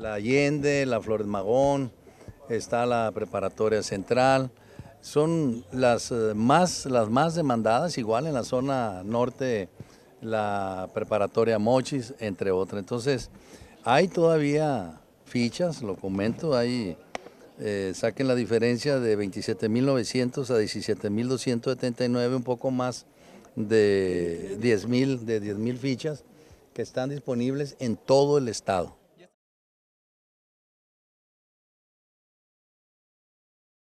la Allende, la Flores Magón, está la Preparatoria Central. Son las eh, más, las más demandadas, igual en la zona norte, la Preparatoria Mochis, entre otras. Entonces, hay todavía fichas, lo comento, hay, eh, saquen la diferencia de 27.900 a 17.279, un poco más de 10.000 de fichas que están disponibles en todo el estado.